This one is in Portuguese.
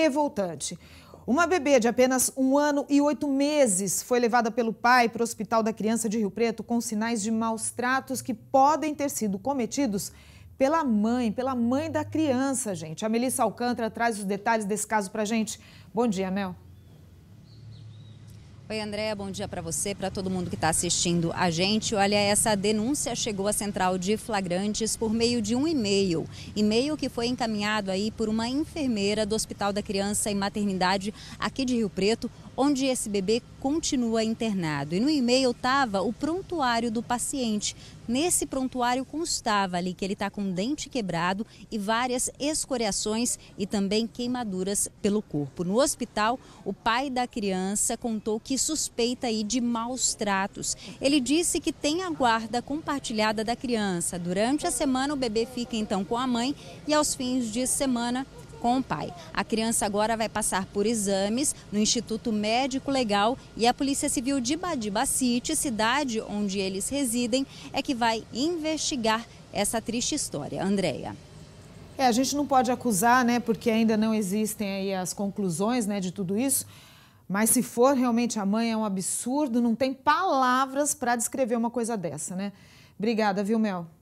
revoltante. Uma bebê de apenas um ano e oito meses foi levada pelo pai para o Hospital da Criança de Rio Preto com sinais de maus tratos que podem ter sido cometidos pela mãe, pela mãe da criança, gente. A Melissa Alcântara traz os detalhes desse caso para gente. Bom dia, Mel. Oi, André, bom dia para você, para todo mundo que está assistindo a gente. Olha, essa denúncia chegou à central de flagrantes por meio de um e-mail. E-mail que foi encaminhado aí por uma enfermeira do Hospital da Criança e Maternidade aqui de Rio Preto, onde esse bebê continua internado. E no e-mail estava o prontuário do paciente. Nesse prontuário constava ali que ele está com dente quebrado e várias escoriações e também queimaduras pelo corpo. No hospital, o pai da criança contou que suspeita aí de maus tratos. Ele disse que tem a guarda compartilhada da criança. Durante a semana, o bebê fica então com a mãe e aos fins de semana com o pai. A criança agora vai passar por exames no Instituto Médico Legal e a Polícia Civil de Badibacite, cidade onde eles residem, é que vai investigar essa triste história. Andréia. É, a gente não pode acusar, né, porque ainda não existem aí as conclusões, né, de tudo isso, mas se for realmente a mãe, é um absurdo, não tem palavras para descrever uma coisa dessa, né? Obrigada, viu, Mel?